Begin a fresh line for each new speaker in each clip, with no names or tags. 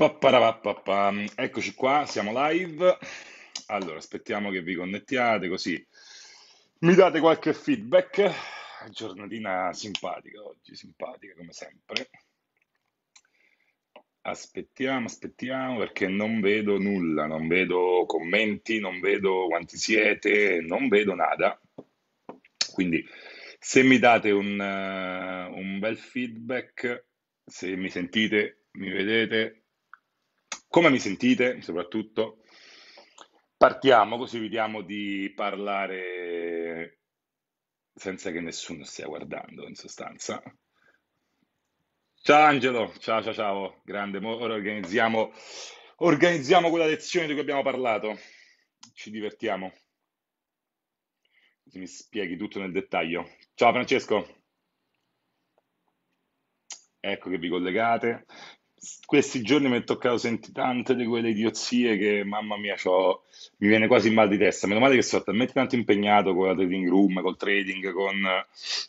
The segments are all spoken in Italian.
Eccoci qua, siamo live. Allora, aspettiamo che vi connettiate così mi date qualche feedback. Giornatina simpatica oggi, simpatica come sempre. Aspettiamo, aspettiamo perché non vedo nulla, non vedo commenti, non vedo quanti siete, non vedo nada. Quindi se mi date un, uh, un bel feedback, se mi sentite, mi vedete, come mi sentite soprattutto? Partiamo così vediamo di parlare senza che nessuno stia guardando in sostanza. Ciao Angelo, ciao ciao ciao, grande, ora organizziamo, organizziamo quella lezione di cui abbiamo parlato, ci divertiamo. Mi spieghi tutto nel dettaglio. Ciao Francesco. Ecco che vi collegate questi giorni mi è toccato sentire tante di quelle idiozie che, mamma mia, mi viene quasi il mal di testa. Meno male che sono talmente tanto impegnato con la trading room, col trading, con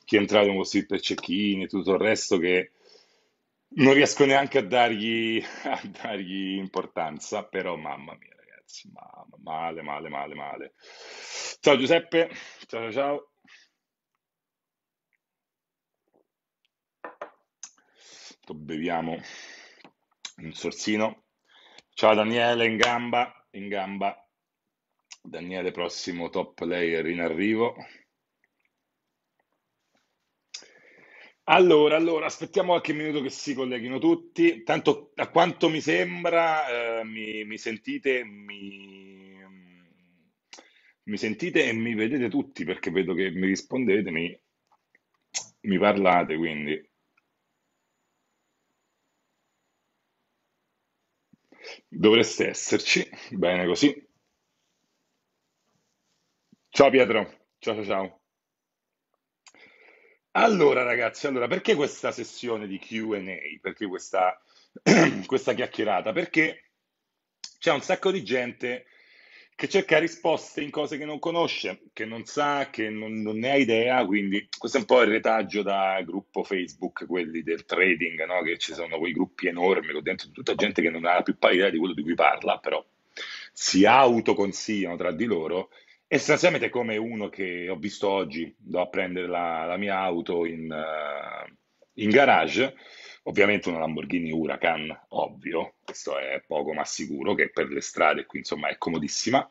chi è entrato in Wall Street per cecchini e tutto il resto che non riesco neanche a dargli, a dargli importanza, però mamma mia ragazzi, ma, male, male, male, male. Ciao Giuseppe, ciao ciao. Beviamo un sorsino. Ciao Daniele, in gamba, in gamba. Daniele, prossimo top player in arrivo. Allora, allora, aspettiamo qualche minuto che si colleghino tutti. Tanto a quanto mi sembra, eh, mi, mi, sentite, mi, mi, sentite e mi vedete tutti perché vedo che mi rispondete, mi, mi parlate, quindi Dovreste esserci, bene così. Ciao Pietro, ciao ciao ciao. Allora ragazzi, allora perché questa sessione di Q&A? Perché questa, questa chiacchierata? Perché c'è un sacco di gente che cerca risposte in cose che non conosce, che non sa, che non, non, ne ha idea, quindi questo è un po' il retaggio da gruppo Facebook, quelli del trading, no? che ci sono quei gruppi enormi con dentro tutta gente che non ha più pari idea di quello di cui parla, però si autoconsigliano tra di loro. Essenzialmente come uno che ho visto oggi, do a prendere la, la mia auto in, uh, in garage, Ovviamente una Lamborghini Huracan, ovvio, questo è poco ma sicuro che per le strade qui insomma è comodissima.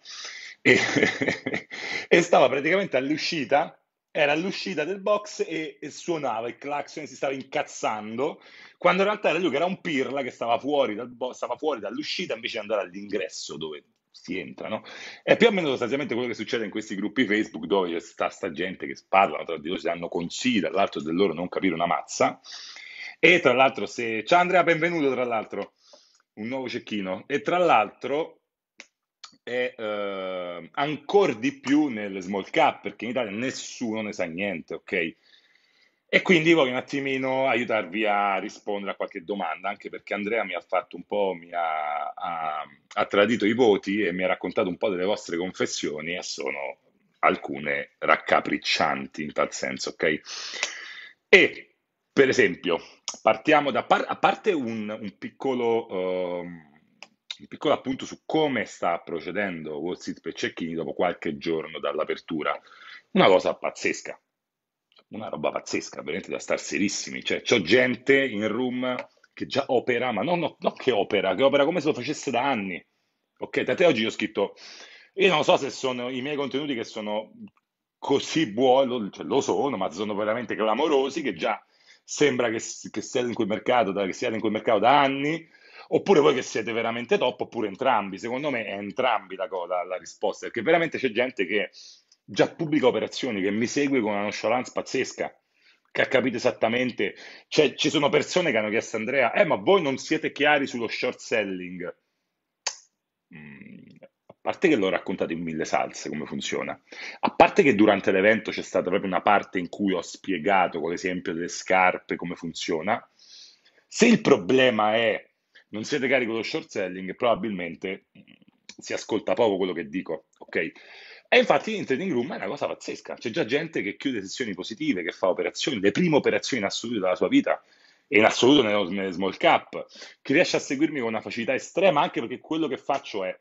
E, e stava praticamente all'uscita, era all'uscita del box e, e suonava il clacson si stava incazzando, quando in realtà era lui che era un pirla che stava fuori, dal bo- stava fuori dall'uscita invece di andare all'ingresso dove si entra, no? È più o meno sostanzialmente quello che succede in questi gruppi Facebook dove sta, sta gente che parlano tra di loro, si danno consigli dall'altro del loro non capire una mazza e tra l'altro, se... ciao Andrea, benvenuto tra l'altro, un nuovo cecchino. E tra l'altro è eh, ancora di più nel small cap, perché in Italia nessuno ne sa niente, ok? E quindi voglio un attimino aiutarvi a rispondere a qualche domanda, anche perché Andrea mi ha fatto un po', mi ha, ha, ha tradito i voti e mi ha raccontato un po' delle vostre confessioni e sono alcune raccapriccianti in tal senso, ok? E per esempio, partiamo da par- a parte un, un piccolo... Uh, un piccolo appunto su come sta procedendo Wall Street per Cecchini dopo qualche giorno dall'apertura. Una cosa pazzesca, una roba pazzesca, veramente da star serissimi. Cioè, c'ho gente in room che già opera, ma non, no, no che opera, che opera come se lo facesse da anni. Ok, da te oggi ho scritto, io non so se sono i miei contenuti che sono così buoni, cioè, lo sono, ma sono veramente clamorosi che già sembra che, che siate in quel mercato, da, che siate in quel mercato da anni, oppure voi che siete veramente top, oppure entrambi. Secondo me è entrambi la, cosa, la risposta, perché veramente c'è gente che già pubblica operazioni, che mi segue con una nonchalance pazzesca che ha capito esattamente. Cioè, ci sono persone che hanno chiesto a Andrea, eh, ma voi non siete chiari sullo short selling. Mm parte che l'ho raccontato in mille salse come funziona, a parte che durante l'evento c'è stata proprio una parte in cui ho spiegato con l'esempio delle scarpe come funziona, se il problema è non siete carico dello short selling, probabilmente si ascolta poco quello che dico, ok? E infatti in trading room è una cosa pazzesca, c'è già gente che chiude sessioni positive, che fa operazioni, le prime operazioni in assoluto della sua vita, e in assoluto nelle small cap, che riesce a seguirmi con una facilità estrema anche perché quello che faccio è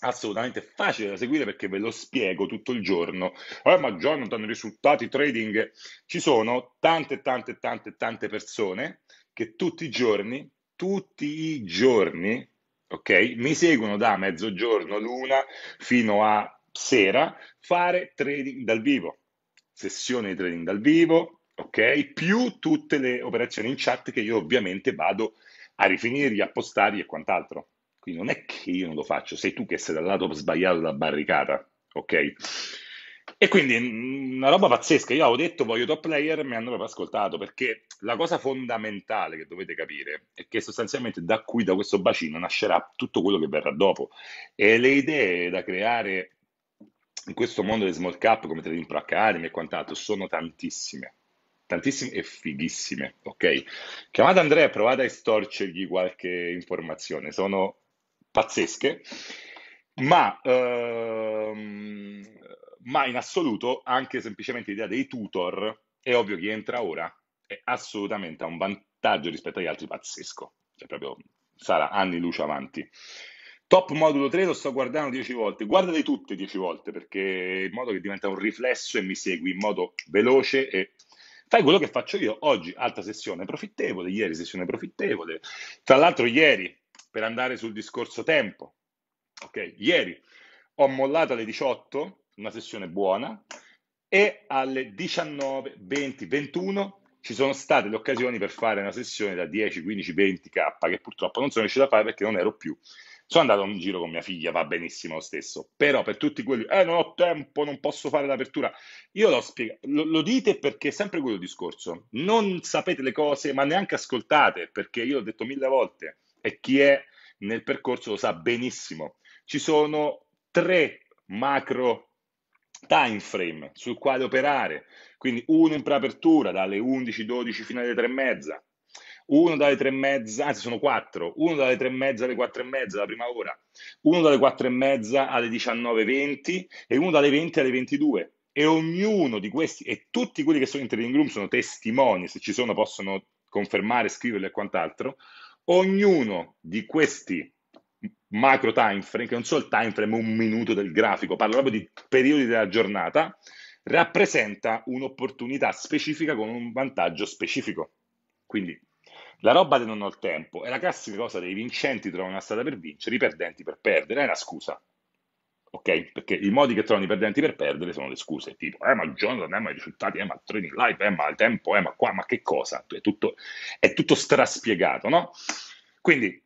assolutamente facile da seguire perché ve lo spiego tutto il giorno. Eh, ma Jonathan, risultati trading, ci sono tante, tante, tante, tante persone che tutti i giorni, tutti i giorni, ok, mi seguono da mezzogiorno, l'una, fino a sera, fare trading dal vivo, sessione di trading dal vivo, ok, più tutte le operazioni in chat che io ovviamente vado a rifinirgli, a postargli e quant'altro. Quindi non è che io non lo faccio, sei tu che sei dal lato sbagliato della barricata, ok? E quindi mm, una roba pazzesca, io avevo detto voglio top player, mi hanno proprio ascoltato, perché la cosa fondamentale che dovete capire è che sostanzialmente da qui, da questo bacino, nascerà tutto quello che verrà dopo. E le idee da creare in questo mondo di small cap, come Trading Pro Academy e quant'altro, sono tantissime tantissime e fighissime, ok? Chiamate Andrea e provate a estorcergli qualche informazione, sono pazzesche, ma, ehm, ma in assoluto anche semplicemente l'idea dei tutor è ovvio che entra ora è assolutamente a un vantaggio rispetto agli altri pazzesco, cioè proprio sarà anni luce avanti. Top modulo 3 lo sto guardando 10 volte, guardate tutte 10 volte perché in modo che diventa un riflesso e mi segui in modo veloce e fai quello che faccio io oggi, altra sessione profittevole, ieri sessione profittevole. Tra l'altro ieri per andare sul discorso tempo. Ok, ieri ho mollato alle 18, una sessione buona, e alle 19, 20, 21 ci sono state le occasioni per fare una sessione da 10, 15, 20 K che purtroppo non sono riuscito a fare perché non ero più. Sono andato in giro con mia figlia, va benissimo lo stesso, però per tutti quelli, eh non ho tempo, non posso fare l'apertura, io l'ho spiegato, lo, lo dite perché è sempre quello discorso, non sapete le cose ma neanche ascoltate perché io l'ho detto mille volte e chi è nel percorso lo sa benissimo. Ci sono tre macro time frame sul quale operare, quindi uno in preapertura dalle 11-12 fino alle 3 e mezza, uno dalle 3 e mezza, anzi sono quattro, uno dalle 3 e mezza alle 4 e mezza, la prima ora, uno dalle 4 e mezza alle 19.20 e uno dalle 20 alle 22 e ognuno di questi e tutti quelli che sono in trading room sono testimoni, se ci sono possono confermare, scriverli e quant'altro, Ognuno di questi macro time frame, che non so il time frame, un minuto del grafico, parlo proprio di periodi della giornata, rappresenta un'opportunità specifica con un vantaggio specifico. Quindi la roba del non ho il tempo è la classica cosa dei vincenti trovano una strada per vincere, i perdenti per perdere, è una scusa ok? Perché i modi che trovano i perdenti per perdere sono le scuse, tipo, eh ma il Jonathan, eh ma i risultati, eh ma il training live, eh ma il tempo, eh ma qua, ma che cosa? È tutto, è tutto straspiegato, no? Quindi,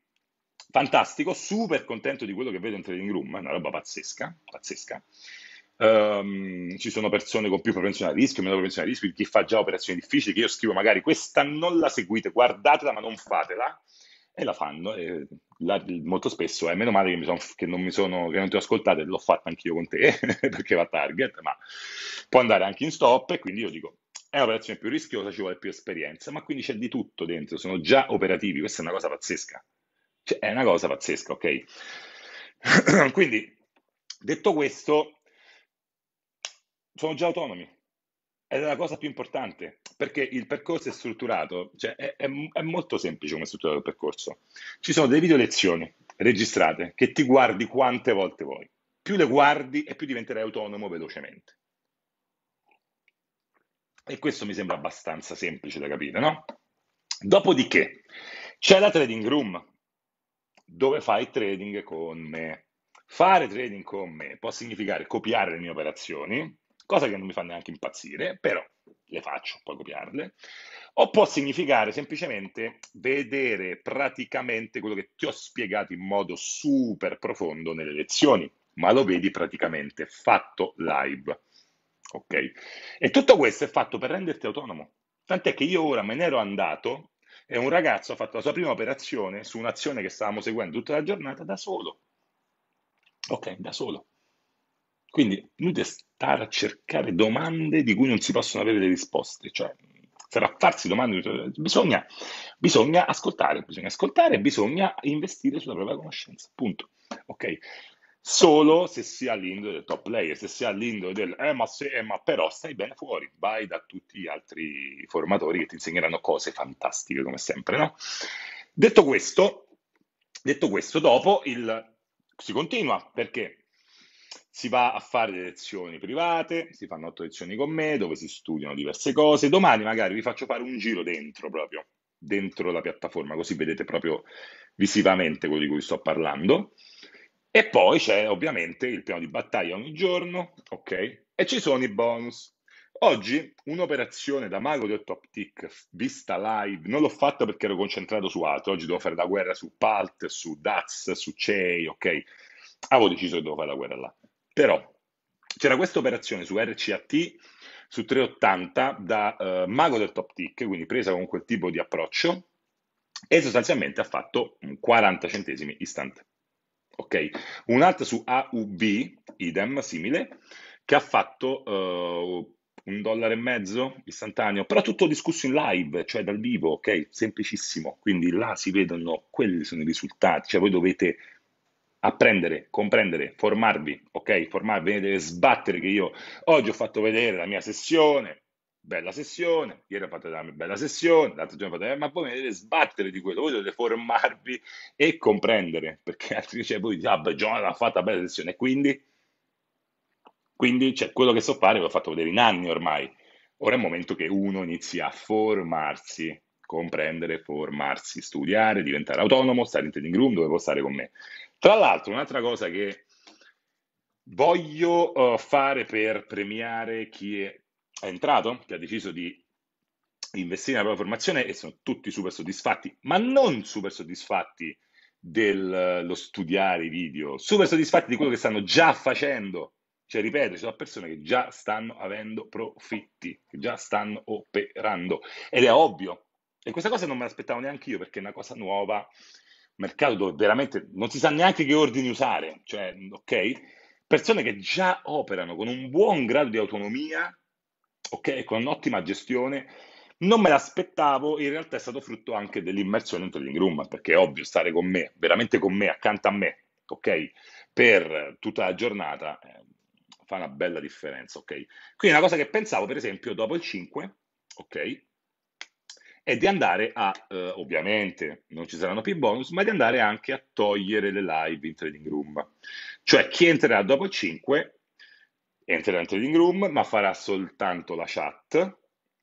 fantastico, super contento di quello che vedo in trading room, è una roba pazzesca, pazzesca. Um, ci sono persone con più propensione a rischio, meno propensione a rischio, chi fa già operazioni difficili, che io scrivo magari questa non la seguite, guardatela ma non fatela, e la fanno. E la, molto spesso è eh, meno male che, mi son, che non mi sono, che non ti ho ascoltato e l'ho fatta anch'io con te perché va a target, ma può andare anche in stop e quindi io dico è un'operazione più rischiosa, ci vuole più esperienza, ma quindi c'è di tutto dentro, sono già operativi, questa è una cosa pazzesca, cioè, è una cosa pazzesca, ok? quindi detto questo, sono già autonomi, ed è la cosa più importante, perché il percorso è strutturato, cioè è, è, è, molto semplice come è strutturato il percorso. Ci sono delle video lezioni registrate che ti guardi quante volte vuoi. Più le guardi e più diventerai autonomo velocemente. E questo mi sembra abbastanza semplice da capire, no? Dopodiché c'è la trading room, dove fai trading con me. Fare trading con me può significare copiare le mie operazioni, cosa che non mi fa neanche impazzire, però le faccio, puoi copiarle, o può significare semplicemente vedere praticamente quello che ti ho spiegato in modo super profondo nelle lezioni, ma lo vedi praticamente fatto live. Ok? E tutto questo è fatto per renderti autonomo. Tant'è che io ora me ne ero andato e un ragazzo ha fatto la sua prima operazione su un'azione che stavamo seguendo tutta la giornata da solo. Ok, da solo. Quindi è inutile stare a cercare domande di cui non si possono avere le risposte, cioè sarà a farsi domande, bisogna, bisogna ascoltare, bisogna ascoltare, bisogna investire sulla propria conoscenza, punto. Ok? Solo se si ha l'indo del top player, se si ha l'indo del eh ma, se, eh, ma però stai bene fuori, vai da tutti gli altri formatori che ti insegneranno cose fantastiche come sempre, no? Detto questo, detto questo dopo il, si continua perché si va a fare le lezioni private, si fanno otto lezioni con me, dove si studiano diverse cose. Domani magari vi faccio fare un giro dentro proprio, dentro la piattaforma, così vedete proprio visivamente quello di cui sto parlando. E poi c'è ovviamente il piano di battaglia ogni giorno, ok? E ci sono i bonus. Oggi un'operazione da mago di top tick vista live, non l'ho fatta perché ero concentrato su altro, oggi devo fare la guerra su Palt, su Daz, su CEI, ok? Avevo deciso che devo fare la guerra là. Però c'era questa operazione su RCAT su 380 da eh, mago del top tick, quindi presa con quel tipo di approccio, e sostanzialmente ha fatto 40 centesimi istant. Ok, un'altra su AUB, idem, simile, che ha fatto eh, un dollaro e mezzo istantaneo, però tutto discusso in live, cioè dal vivo, ok? Semplicissimo. Quindi là si vedono, quelli sono i risultati, cioè voi dovete apprendere, comprendere, formarvi, ok? Formarvi, venite sbattere che io oggi ho fatto vedere la mia sessione, bella sessione, ieri ho fatto la mia bella sessione, l'altro giorno ho fatto la mia, ma voi venite sbattere di quello, voi dovete formarvi e comprendere, perché altrimenti cioè, voi dite, ah beh, John ha fatto una bella sessione, quindi... Quindi cioè, quello che so fare l'ho fatto vedere in anni ormai. Ora è il momento che uno inizi a formarsi, comprendere, formarsi, studiare, diventare autonomo, stare in trading room dove può stare con me. Tra l'altro, un'altra cosa che voglio uh, fare per premiare chi è, è entrato, che ha deciso di investire nella propria formazione e sono tutti super soddisfatti, ma non super soddisfatti dello eh, studiare i video, super soddisfatti di quello che stanno già facendo. Cioè, ripeto, ci sono persone che già stanno avendo profitti, che già stanno operando. Ed è ovvio. E questa cosa non me l'aspettavo neanche io perché è una cosa nuova mercato dove veramente non si sa neanche che ordini usare, cioè, ok? Persone che già operano con un buon grado di autonomia, ok? Con un'ottima gestione. Non me l'aspettavo, in realtà è stato frutto anche dell'immersione in Trading Room, perché è ovvio stare con me, veramente con me, accanto a me, ok? Per tutta la giornata eh, fa una bella differenza, ok? Quindi una cosa che pensavo, per esempio, dopo il 5, ok? è di andare a, eh, ovviamente non ci saranno più bonus, ma di andare anche a togliere le live in trading room. Cioè chi entrerà dopo 5 entrerà in trading room, ma farà soltanto la chat,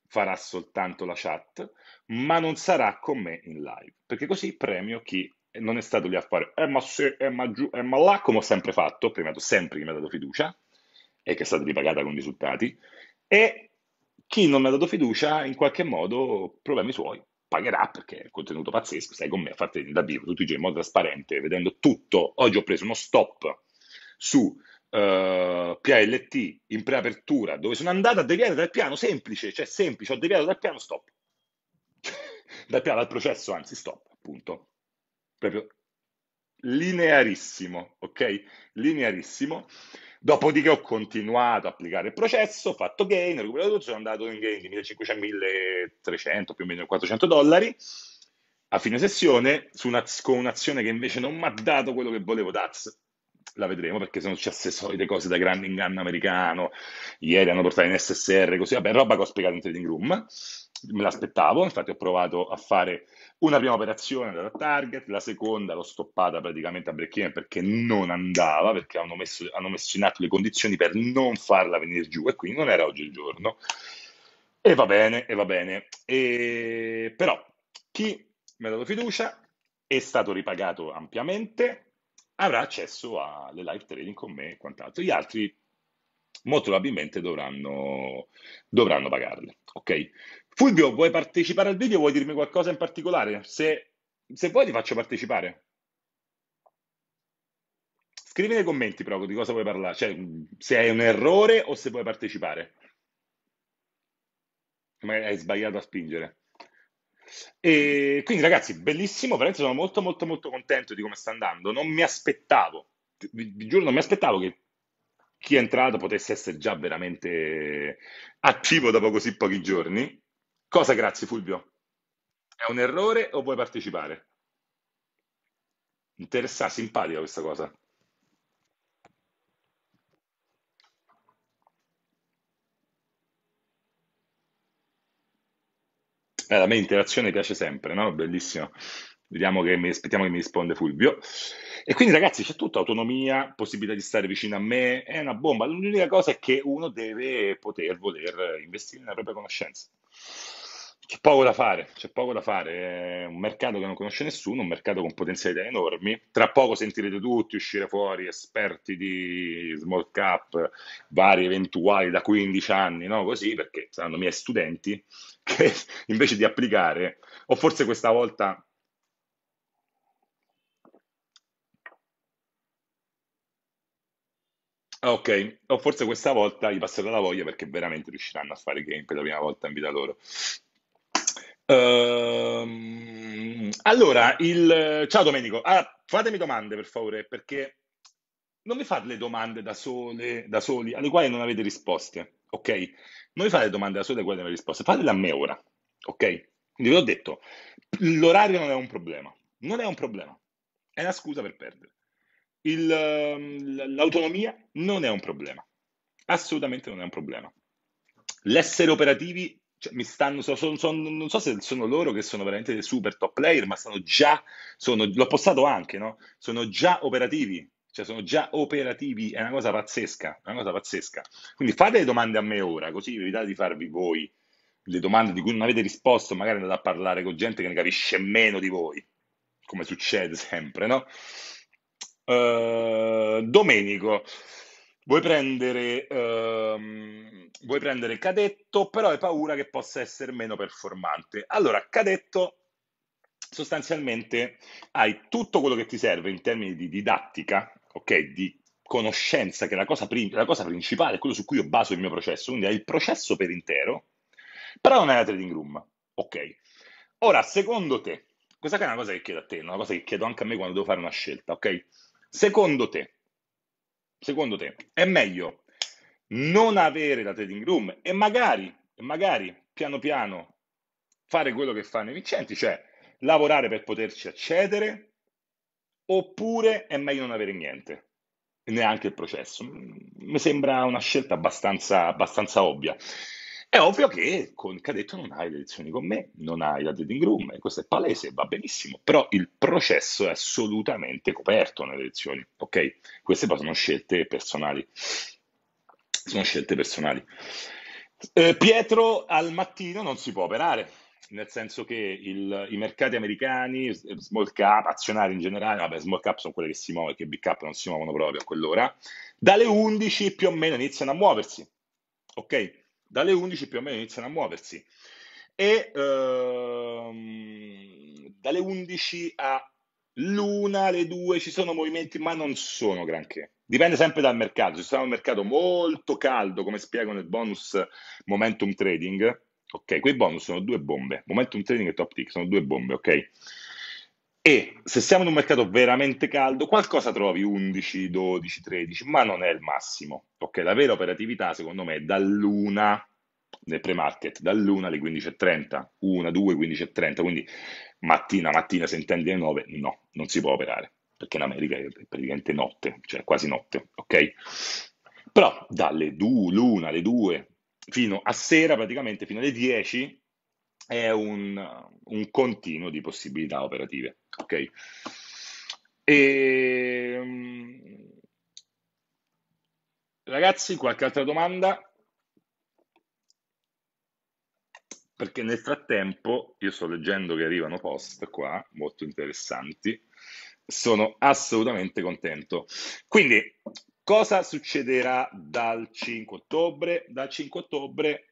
farà soltanto la chat, ma non sarà con me in live, perché così premio chi non è stato lì a fare eh ma se, eh ma giù, eh ma là, come ho sempre fatto, ho premiato sempre chi mi ha dato fiducia e che è stata ripagata con risultati, e chi non mi ha dato fiducia, in qualche modo, problemi suoi, pagherà perché è un contenuto pazzesco, stai con me a farti da vivo tutti i giorni in modo trasparente, vedendo tutto. Oggi ho preso uno stop su Uh, eh, PLT in preapertura dove sono andato a deviare dal piano semplice, cioè semplice, ho deviato dal piano stop. dal piano, dal processo, anzi stop, appunto. Proprio linearissimo, ok? Linearissimo. Dopodiché ho continuato a applicare il processo, ho fatto gain, ho recuperato tutto, sono andato in gain di 1500-1300, più o meno 400 dollari, a fine sessione, una, con un'azione che invece non mi ha dato quello che volevo DAZ, la vedremo perché sono successe solite cose da grande inganno americano. Ieri hanno portato in SSR, così vabbè, roba che ho spiegato in trading room. Me l'aspettavo, infatti ho provato a fare una prima operazione andata target, la seconda l'ho stoppata praticamente a break even perché non andava, perché hanno messo, hanno messo in atto le condizioni per non farla venire giù e quindi non era oggi il giorno. E va bene, e va bene. E... Però chi mi ha dato fiducia è stato ripagato ampiamente, avrà accesso alle live trading con me e quant'altro. Gli altri molto probabilmente dovranno, dovranno pagarle. Ok? Fulvio, vuoi partecipare al video? Vuoi dirmi qualcosa in particolare? Se, se vuoi ti faccio partecipare. Scrivi nei commenti proprio di cosa vuoi parlare, cioè se hai un errore o se vuoi partecipare. Ma hai sbagliato a spingere. E quindi ragazzi, bellissimo, veramente sono molto molto molto contento di come sta andando. Non mi aspettavo, vi, vi giuro, non mi aspettavo che chi è entrato potesse essere già veramente attivo dopo così pochi giorni. Cosa grazie Fulvio? È un errore o vuoi partecipare? Interessante, simpatica questa cosa. Beh, la mia interazione piace sempre, no? Bellissimo. Vediamo che mi, aspettiamo che mi risponde Fulvio. E quindi ragazzi c'è tutta autonomia, possibilità di stare vicino a me, è una bomba. L'unica cosa è che uno deve poter voler investire nella propria conoscenza. C'è poco da fare, c'è poco da fare, è un mercato che non conosce nessuno, un mercato con potenzialità enormi, tra poco sentirete tutti uscire fuori esperti di small cap, vari eventuali da 15 anni, no? Così, perché saranno miei studenti che invece di applicare, o forse questa volta Ok, o forse questa volta gli passerà la voglia perché veramente riusciranno a fare game per la prima volta in vita loro. Ehm, allora, il... ciao Domenico, ah, fatemi domande per favore, perché non vi fate le domande da, sole, da soli alle quali non avete risposte, ok? Non vi fate le domande da sole alle quali non avete risposte, fatele a me ora, ok? Quindi vi ho detto, l'orario non è un problema, non è un problema, è una scusa per perdere. Il, ehm, l'autonomia non è un problema, assolutamente non è un problema. L'essere operativi cioè, mi stanno, so, son, son, non so se sono loro che sono veramente dei super top player, ma sono già, sono, l'ho postato anche, no? sono già operativi, cioè sono già operativi, è una cosa pazzesca, una cosa pazzesca. Quindi fate le domande a me ora, così evitate di farvi voi le domande di cui non avete risposto, magari andate a parlare con gente che ne capisce meno di voi, come succede sempre, no? Uh, Domenico, Vuoi prendere, ehm, vuoi prendere cadetto, però hai paura che possa essere meno performante. Allora, cadetto sostanzialmente hai tutto quello che ti serve in termini di didattica, ok? Di conoscenza, che è la cosa, prim- la cosa principale, quello su cui io baso il mio processo, quindi hai il processo per intero, però non hai la trading room, ok? Ora, secondo te, questa è una cosa che chiedo a te, una cosa che chiedo anche a me quando devo fare una scelta, ok? Secondo te, secondo te è meglio non avere la trading room e magari, magari piano piano fare quello che fanno i vincenti, cioè lavorare per poterci accedere, oppure è meglio non avere niente, neanche il processo. Mi sembra una scelta abbastanza, abbastanza ovvia. È ovvio che con il Cadetto non hai le lezioni con me, non hai la dating room, e questo è palese, va benissimo, però il processo è assolutamente coperto nelle lezioni, ok? Queste poi sono scelte personali. Sono scelte personali. Eh, Pietro al mattino non si può operare, nel senso che il, i mercati americani, small cap, azionari in generale, vabbè, small cap sono quelle che si muovono, che big cap non si muovono proprio a quell'ora, dalle 11 più o meno iniziano a muoversi, ok? dalle 11 più o meno iniziano a muoversi e ehm, dalle 11 a l'una, alle 2 ci sono movimenti ma non sono granché. Dipende sempre dal mercato, ci sarà un mercato molto caldo come spiego nel bonus Momentum Trading, ok, quei bonus sono due bombe, Momentum Trading e Top Tick sono due bombe, ok? E se siamo in un mercato veramente caldo, qualcosa trovi 11, 12, 13, ma non è il massimo. Ok, la vera operatività secondo me è dall'una nel pre-market, dall'una alle 15.30, 1, 2, 15.30, quindi mattina, mattina se intendi le 9, no, non si può operare, perché in America è praticamente notte, cioè quasi notte, ok? Però dalle 2, l'una, alle 2, fino a sera praticamente, fino alle 10, è un, un continuo di possibilità operative. Okay? E, ehm, ragazzi, qualche altra domanda? Perché nel frattempo io sto leggendo che arrivano post qua, molto interessanti. Sono assolutamente contento. Quindi, cosa succederà dal 5 ottobre? Dal 5 ottobre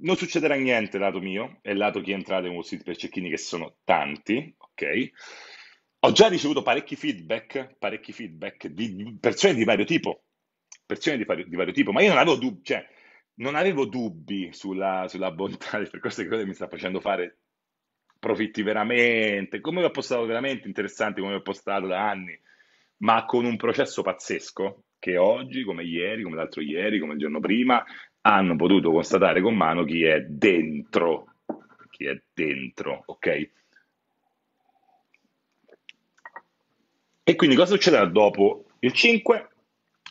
non succederà niente lato mio e lato chi è entrato in Wall Street per cecchini che sono tanti, ok? Ho già ricevuto parecchi feedback, parecchi feedback di persone di vario tipo, persone di, di vario tipo, ma io non avevo dubbi, cioè, non avevo dubbi sulla, sulla bontà del percorso che mi sta facendo fare profitti veramente, come ho postato veramente interessanti, come ho postato da anni, ma con un processo pazzesco che oggi, come ieri, come l'altro ieri, come il giorno prima, hanno potuto constatare con mano chi è dentro, chi è dentro, ok? E quindi cosa succederà dopo il 5?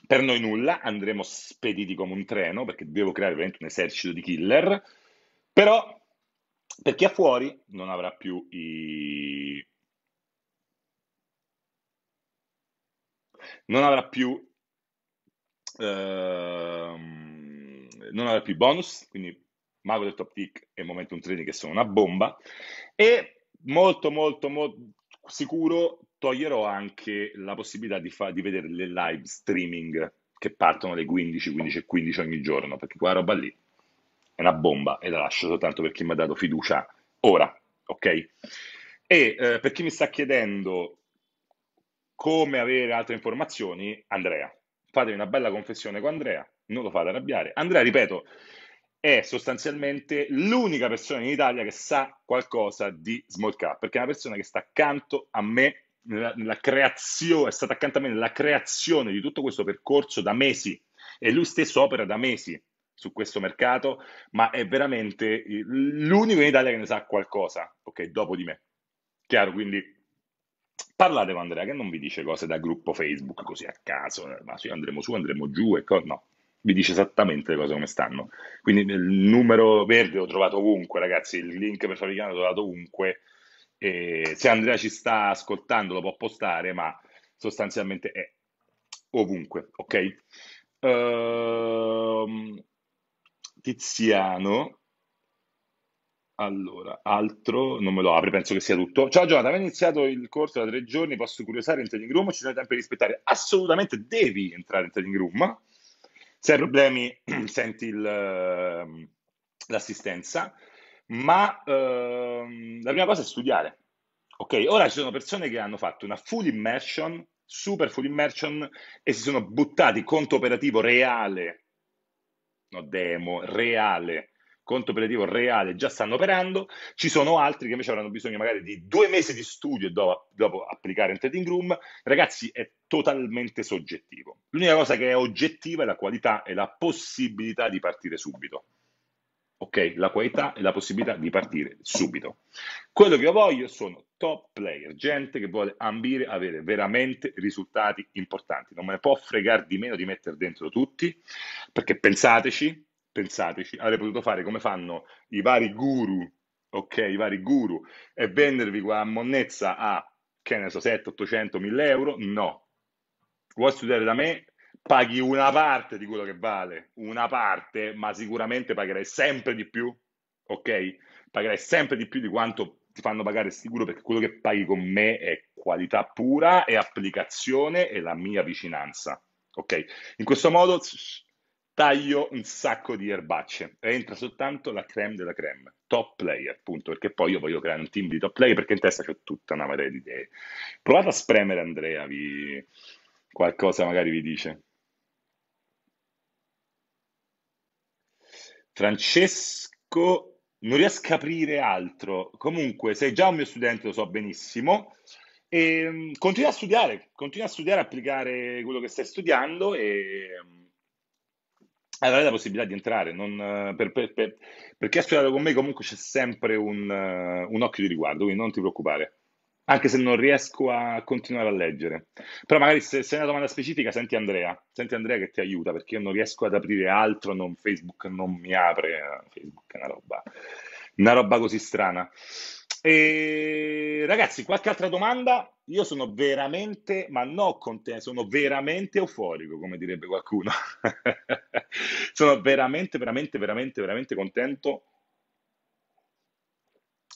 Per noi nulla, andremo spediti come un treno, perché devo creare veramente un esercito di killer, però per chi è fuori non avrà più i... non avrà più... Ehm non aveva più bonus, quindi mago del top tick e Momento Un trading che sono una bomba, e molto molto molto sicuro toglierò anche la possibilità di, fa- di vedere le live streaming che partono alle 15, 15 e 15 ogni giorno, perché quella roba lì è una bomba e la lascio soltanto per chi mi ha dato fiducia ora, ok? E eh, per chi mi sta chiedendo come avere altre informazioni, Andrea, fatevi una bella confessione con Andrea, non lo fate arrabbiare. Andrea, ripeto, è sostanzialmente l'unica persona in Italia che sa qualcosa di small cap, perché è una persona che sta accanto a me nella, nella creazione, è stata accanto a me nella creazione di tutto questo percorso da mesi e lui stesso opera da mesi su questo mercato, ma è veramente l'unico in Italia che ne sa qualcosa, ok, dopo di me. Chiaro, quindi parlate con Andrea che non vi dice cose da gruppo Facebook così a caso, ma sì, andremo su, andremo giù e co- no vi dice esattamente le cose come stanno. Quindi il numero verde l'ho trovato ovunque, ragazzi, il link per Fabricano l'ho trovato ovunque. E se Andrea ci sta ascoltando lo può postare, ma sostanzialmente è ovunque, ok? Uh, Tiziano, allora, altro non me lo apre, penso che sia tutto. Ciao Giovanna, avevo iniziato il corso da tre giorni, posso curiosare in training room? Ci sono i tempi da rispettare? Assolutamente devi entrare in training room se hai problemi, senti il, ehm, l'assistenza, ma ehm, la prima cosa è studiare. Ok, ora ci sono persone che hanno fatto una full immersion, super full immersion, e si sono buttati conto operativo reale, no demo, reale, conto operativo reale già stanno operando, ci sono altri che invece avranno bisogno magari di due mesi di studio dopo, dopo applicare in trading room, ragazzi è totalmente soggettivo. L'unica cosa che è oggettiva è la qualità e la possibilità di partire subito. Ok, la qualità e la possibilità di partire subito. Quello che io voglio sono top player, gente che vuole ambire a avere veramente risultati importanti. Non me ne può fregare di meno di mettere dentro tutti, perché pensateci, Pensateci, avrei potuto fare come fanno i vari guru, ok, i vari guru, e vendervi a monnezza a, che ne so, 7, 800, 1000 euro? No. Vuoi studiare da me? Paghi una parte di quello che vale, una parte, ma sicuramente pagherai sempre di più, ok? Pagherai sempre di più di quanto ti fanno pagare sicuro perché quello che paghi con me è qualità pura e applicazione e la mia vicinanza. Ok? In questo modo taglio un sacco di erbacce, entra soltanto la creme della creme, top player appunto, perché poi io voglio creare un team di top player perché in testa c'è tutta una marea di idee. Provate a spremere Andrea, vi... qualcosa magari vi dice. Francesco, non riesco a aprire altro, comunque sei già un mio studente, lo so benissimo, e ehm, continua a studiare, continua a studiare, applicare quello che stai studiando e avrai la possibilità di entrare, non, eh, per, per, per, per chi ha studiato con me comunque c'è sempre un, eh, un occhio di riguardo, quindi non ti preoccupare anche se non riesco a continuare a leggere. Però magari se, se, hai una domanda specifica, senti Andrea, senti Andrea che ti aiuta, perché io non riesco ad aprire altro, non, Facebook non mi apre, eh, Facebook è una roba, una roba così strana. E, ragazzi, qualche altra domanda? Io sono veramente, ma non te, sono veramente euforico, come direbbe qualcuno. Sono veramente, veramente, veramente, veramente contento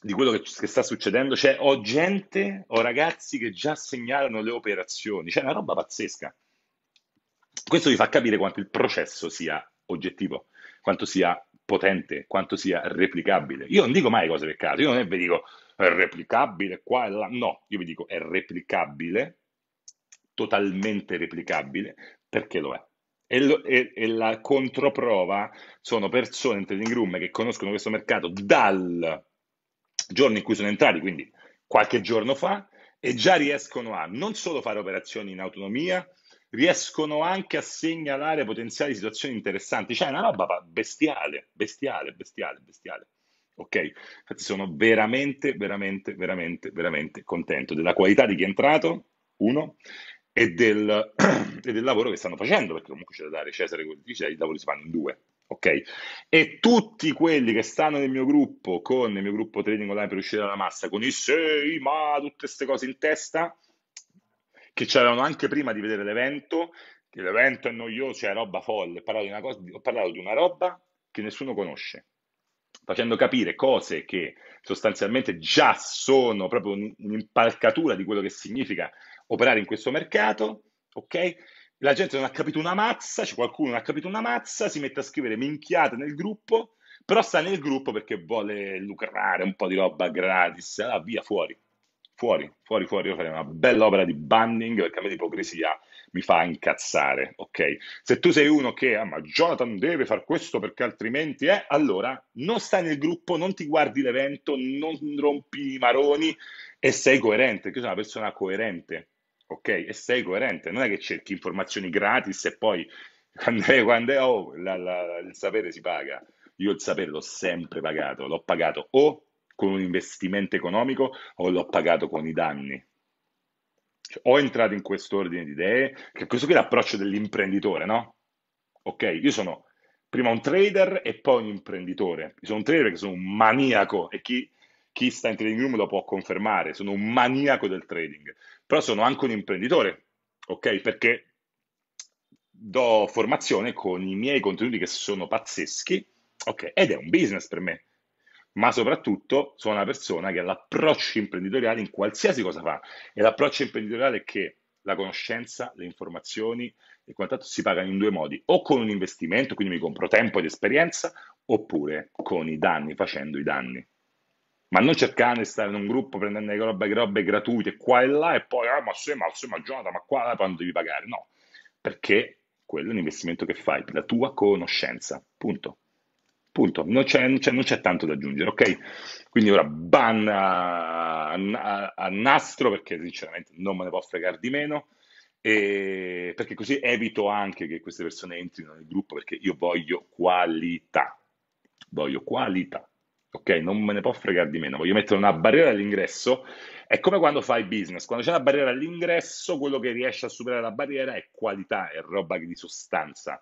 di quello che, che, sta succedendo. Cioè, ho gente, ho ragazzi che già segnalano le operazioni, Cioè, è una roba pazzesca. Questo vi fa capire quanto il processo sia oggettivo, quanto sia potente, quanto sia replicabile. Io non dico mai cose per caso, io non è vi dico è replicabile qua e là, no, io vi dico è replicabile, totalmente replicabile, perché lo è. E, lo, e, e, la controprova sono persone in trading room che conoscono questo mercato dal giorno in cui sono entrati, quindi qualche giorno fa, e già riescono a non solo fare operazioni in autonomia, riescono anche a segnalare potenziali situazioni interessanti. Cioè, è una roba bestiale, bestiale, bestiale, bestiale. Ok? Infatti sono veramente, veramente, veramente, veramente contento della qualità di chi è entrato, uno, e del, e del, lavoro che stanno facendo, perché comunque c'è da dare Cesare quello dice, i lavori si fanno in due, ok? E tutti quelli che stanno nel mio gruppo, con il mio gruppo trading online per uscire dalla massa, con i sei, ma tutte queste cose in testa, che c'erano anche prima di vedere l'evento, che l'evento è noioso, cioè roba folle, ho, cosa, ho parlato di una roba che nessuno conosce, facendo capire cose che sostanzialmente già sono proprio un'impalcatura di quello che significa operare in questo mercato, ok? La gente non ha capito una mazza, cioè qualcuno non ha capito una mazza, si mette a scrivere minchiate nel gruppo, però sta nel gruppo perché vuole lucrare un po' di roba gratis, allora via fuori, fuori, fuori, fuori, io farei una bella opera di banning perché a me l'ipocrisia mi fa incazzare, ok? Se tu sei uno che, ah ma Jonathan deve far questo perché altrimenti è, eh, allora non stai nel gruppo, non ti guardi l'evento, non rompi i maroni e sei coerente, perché io sono una persona coerente, ok? E sei coerente, non è che cerchi informazioni gratis e poi quando è, quando è oh, la, la, il sapere si paga. Io il sapere l'ho sempre pagato, l'ho pagato o con un investimento economico o l'ho pagato con i danni. Cioè, o entrato in quest'ordine di idee, che questo qui è l'approccio dell'imprenditore, no? Ok, io sono prima un trader e poi un imprenditore. Io sono un trader perché sono un maniaco e chi chi sta in trading room lo può confermare, sono un maniaco del trading, però sono anche un imprenditore, ok? Perché do formazione con i miei contenuti che sono pazzeschi, ok? Ed è un business per me, ma soprattutto sono una persona che ha l'approccio imprenditoriale in qualsiasi cosa fa, e l'approccio imprenditoriale è che la conoscenza, le informazioni e quant'altro si pagano in due modi, o con un investimento, quindi mi compro tempo ed esperienza, oppure con i danni, facendo i danni ma non cercare di stare in un gruppo prendendo robe, robe gratuite qua e là e poi, ah, ma se ma se ma Jonathan, ma qua eh, quando devi pagare. No, perché quello è un investimento che fai, la tua conoscenza, punto. Punto, non c'è, non c'è, non c'è tanto da aggiungere, ok? Quindi ora ban a, a, a, nastro perché sinceramente non me ne può fregare di meno, e perché così evito anche che queste persone entrino nel gruppo perché io voglio qualità, voglio qualità ok? Non me ne può fregare di meno, voglio mettere una barriera all'ingresso. È come quando fai business, quando c'è una barriera all'ingresso, quello che riesce a superare la barriera è qualità, è roba di sostanza.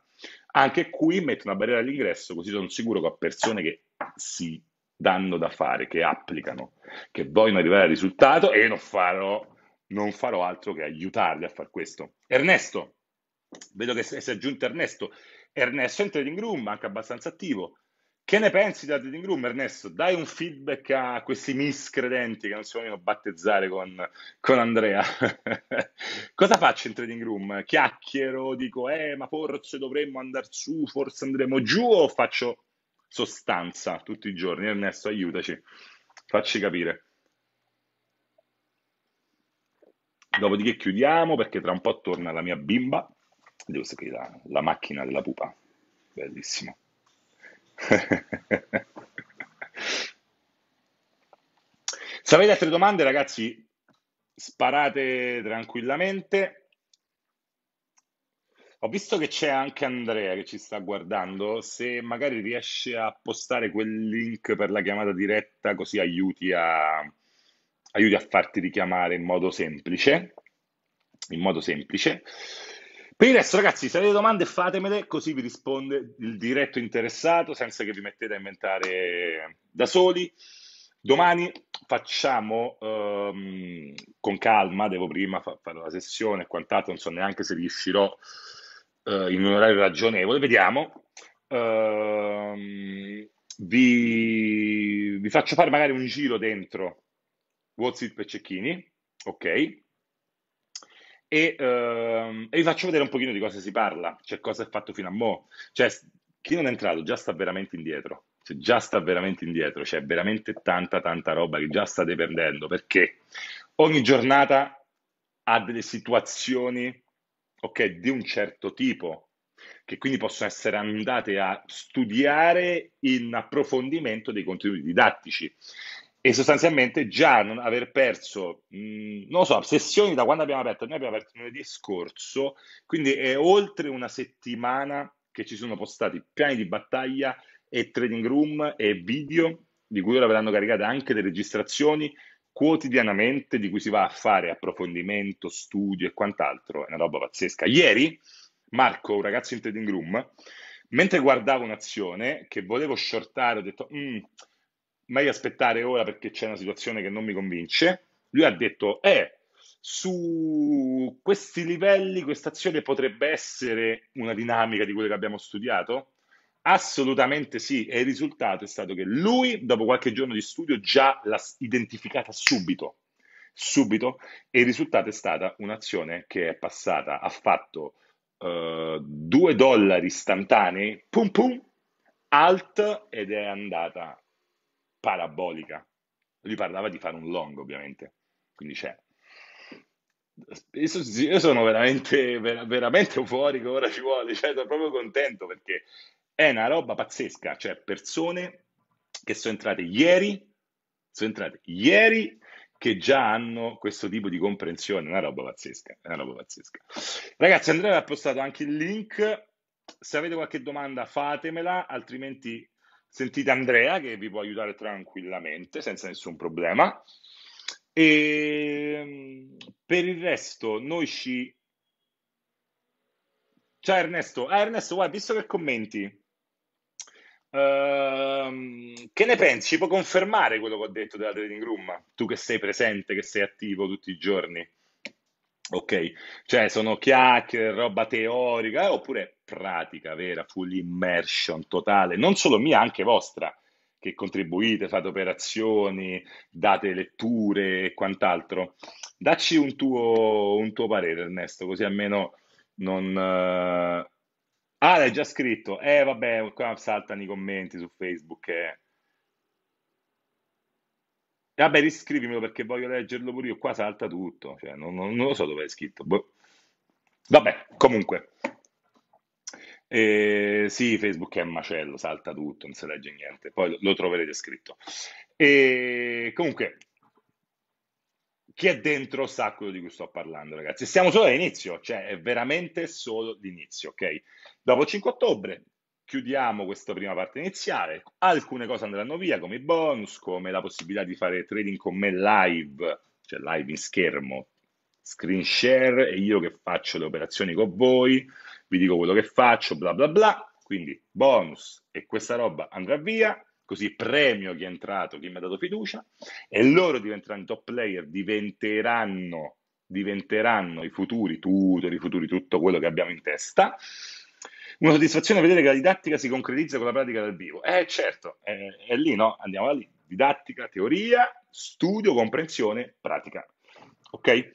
Anche qui metto una barriera all'ingresso, così sono sicuro che ho persone che si danno da fare, che applicano, che vogliono arrivare al risultato e non farò, non farò altro che aiutarli a fare questo. Ernesto, vedo che si è aggiunto Ernesto. Ernesto è in trading room, anche abbastanza attivo. Che ne pensi da Dating Room, Ernesto? Dai un feedback a questi miscredenti che non si vogliono battezzare con, con Andrea. Cosa faccio in Trading Room? Chiacchiero, dico, eh, ma forse dovremmo andare su, forse andremo giù, o faccio sostanza tutti i giorni? Ernesto, aiutaci, facci capire. Dopodiché chiudiamo, perché tra un po' torna la mia bimba. Devo sapere la, la macchina della pupa. Bellissimo. Se avete altre domande, ragazzi, sparate tranquillamente. Ho visto che c'è anche Andrea che ci sta guardando, se magari riesce a postare quel link per la chiamata diretta così aiuti a, aiuti a farti richiamare in modo semplice. In modo semplice. Per il resto, ragazzi, se avete domande fatemele, così vi risponde il diretto interessato, senza che vi mettete a inventare da soli. Domani facciamo um, con calma, devo prima fa- fare la sessione e quant'altro, non so neanche se riuscirò uh, in un orario ragionevole, vediamo. Uh, vi, vi, faccio fare magari un giro dentro WhatsApp It per Cecchini, ok? e, ehm, e vi faccio vedere un pochino di cosa si parla, cioè cosa è fatto fino a mo'. Cioè, chi non è entrato già sta veramente indietro, cioè, già sta veramente indietro, c'è cioè, veramente tanta tanta roba che già state perdendo, perché ogni giornata ha delle situazioni, ok, di un certo tipo, che quindi possono essere andate a studiare in approfondimento dei contenuti didattici e sostanzialmente già non aver perso, mh, non lo so, sessioni da quando abbiamo aperto, noi abbiamo aperto lunedì scorso, quindi è oltre una settimana che ci sono postati piani di battaglia e trading room e video, di cui ora verranno caricate anche le registrazioni quotidianamente, di cui si va a fare approfondimento, studio e quant'altro, è una roba pazzesca. Ieri Marco, un ragazzo in trading room, mentre guardavo un'azione che volevo shortare, ho detto... Mm, mai aspettare ora perché c'è una situazione che non mi convince. Lui ha detto, eh, su questi livelli questa azione potrebbe essere una dinamica di quello che abbiamo studiato? Assolutamente sì, e il risultato è stato che lui, dopo qualche giorno di studio, già l'ha identificata subito, subito, e il risultato è stata un'azione che è passata, ha fatto uh, eh, 2 dollari istantanei, pum pum, alt, ed è andata parabolica. Lui parlava di fare un long, ovviamente, quindi c'è. Io sono veramente, ver- veramente euforico, ora ci vuole, cioè, sono proprio contento perché è una roba pazzesca, cioè persone che sono entrate ieri, sono entrate ieri che già hanno questo tipo di comprensione, una roba pazzesca, una roba pazzesca. Ragazzi, Andrea ha postato anche il link, se avete qualche domanda fatemela, altrimenti sentite Andrea che vi può aiutare tranquillamente, senza nessun problema. E ehm, per il resto, noi ci. Ciao Ernesto. Ah, Ernesto, guarda, visto che commenti, ehm, che ne pensi? Ci può confermare quello che ho detto della trading room? Tu che sei presente, che sei attivo tutti i giorni. Ok, cioè sono chiacchiere, roba teorica, eh, oppure pratica vera, full immersion totale, non solo mia, anche vostra, che contribuite, fate operazioni, date letture e quant'altro. Dacci un tuo, un tuo parere, Ernesto, così almeno non... eh, Ah, l'hai già scritto. Eh, vabbè, qua saltano i commenti su Facebook. eh. Vabbè, riscrivimelo perché voglio leggerlo pure io. Qua salta tutto, cioè, non, non, non, lo so dove è scritto. Boh. Vabbè, comunque. Eh, sì, Facebook è un macello, salta tutto, non si legge niente. Poi lo, lo troverete scritto. E comunque, chi è dentro sa quello di cui sto parlando, ragazzi. Siamo solo all'inizio, cioè è veramente solo l'inizio, ok? Dopo 5 ottobre chiudiamo questa prima parte iniziale. Alcune cose andranno via, come i bonus, come la possibilità di fare trading con me live, cioè live in schermo, screen share, e io che faccio le operazioni con voi, vi dico quello che faccio, bla bla bla. Quindi bonus e questa roba andrà via, così premio chi è entrato, chi mi ha dato fiducia, e loro diventeranno top player, diventeranno, diventeranno i futuri tutori, i futuri tutto quello che abbiamo in testa una soddisfazione vedere che la didattica si concretizza con la pratica dal vivo. Eh certo, è, è lì, no? Andiamo da lì. Didattica, teoria, studio, comprensione, pratica. Ok?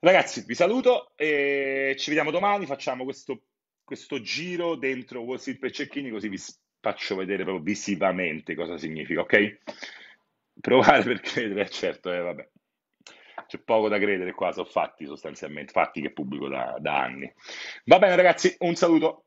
Ragazzi, vi saluto e ci vediamo domani. Facciamo questo, questo giro dentro Wall Street per Cecchini così vi faccio vedere proprio visivamente cosa significa, ok? Provare per credere, eh, certo, eh, vabbè. C'è poco da credere qua, sono fatti sostanzialmente, fatti che pubblico da, da anni. Va bene ragazzi, un saluto.